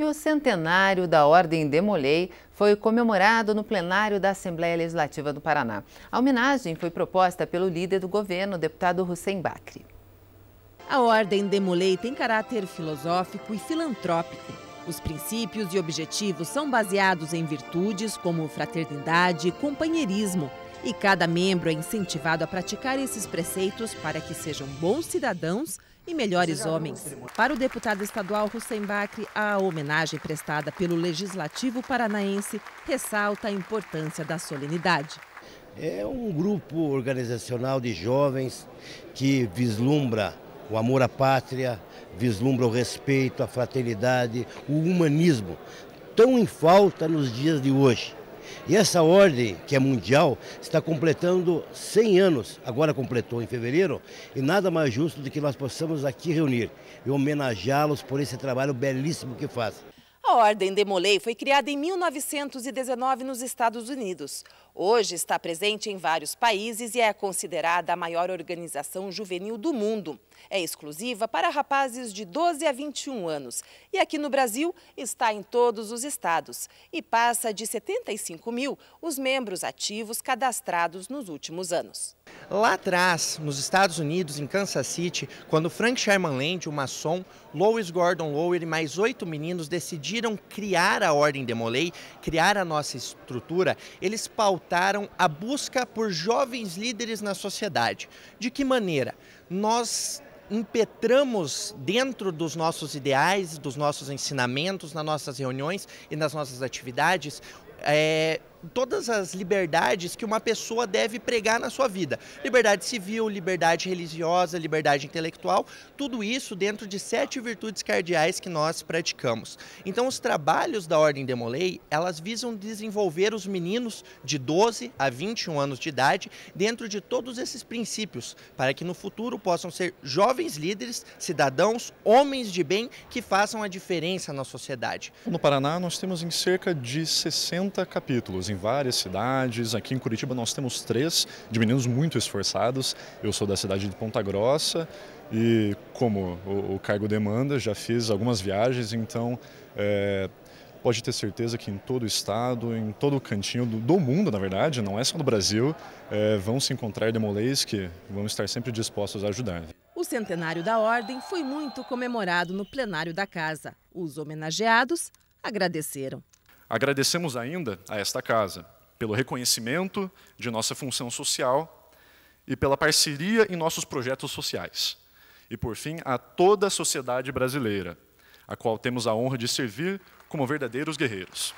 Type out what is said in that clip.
E o centenário da Ordem Demolei foi comemorado no plenário da Assembleia Legislativa do Paraná. A homenagem foi proposta pelo líder do governo, deputado Hussein Bacri. A Ordem Demolei tem caráter filosófico e filantrópico. Os princípios e objetivos são baseados em virtudes como fraternidade e companheirismo, e cada membro é incentivado a praticar esses preceitos para que sejam bons cidadãos e melhores homens. Para o deputado estadual Hussein Bakri, a homenagem prestada pelo Legislativo Paranaense ressalta a importância da solenidade. É um grupo organizacional de jovens que vislumbra o amor à pátria, vislumbra o respeito, a fraternidade, o humanismo, tão em falta nos dias de hoje. E essa ordem, que é mundial, está completando 100 anos, agora completou em fevereiro, e nada mais justo do que nós possamos aqui reunir e homenageá-los por esse trabalho belíssimo que fazem. A Ordem Demolei foi criada em 1919 nos Estados Unidos. Hoje está presente em vários países e é considerada a maior organização juvenil do mundo. É exclusiva para rapazes de 12 a 21 anos. E aqui no Brasil está em todos os estados. E passa de 75 mil os membros ativos cadastrados nos últimos anos. Lá atrás, nos Estados Unidos, em Kansas City, quando Frank Sherman Land, o maçom, Louis Gordon Lower e mais oito meninos decidiram criar a Ordem Demolei, criar a nossa estrutura, eles pautaram a busca por jovens líderes na sociedade. De que maneira? Nós impetramos dentro dos nossos ideais, dos nossos ensinamentos, nas nossas reuniões e nas nossas atividades, é, todas as liberdades que uma pessoa deve pregar na sua vida. Liberdade civil, liberdade religiosa, liberdade intelectual, tudo isso dentro de sete virtudes cardeais que nós praticamos. Então, os trabalhos da Ordem Demolei, elas visam desenvolver os meninos de 12 a 21 anos de idade dentro de todos esses princípios, para que no futuro possam ser jovens líderes, cidadãos, homens de bem que façam a diferença na sociedade. No Paraná, nós temos em cerca de 60 30 capítulos em várias cidades. Aqui em Curitiba nós temos três de meninos muito esforçados. Eu sou da cidade de Ponta Grossa e, como o, cargo demanda, já fiz algumas viagens, então. É, pode ter certeza que em todo o estado, em todo o cantinho do, do mundo, na verdade, não é só do Brasil, é, vão se encontrar demolês que vão estar sempre dispostos a ajudar. O centenário da Ordem foi muito comemorado no plenário da casa. Os homenageados agradeceram. Agradecemos ainda a esta casa pelo reconhecimento de nossa função social e pela parceria em nossos projetos sociais. E, por fim, a toda a sociedade brasileira, a qual temos a honra de servir como verdadeiros guerreiros.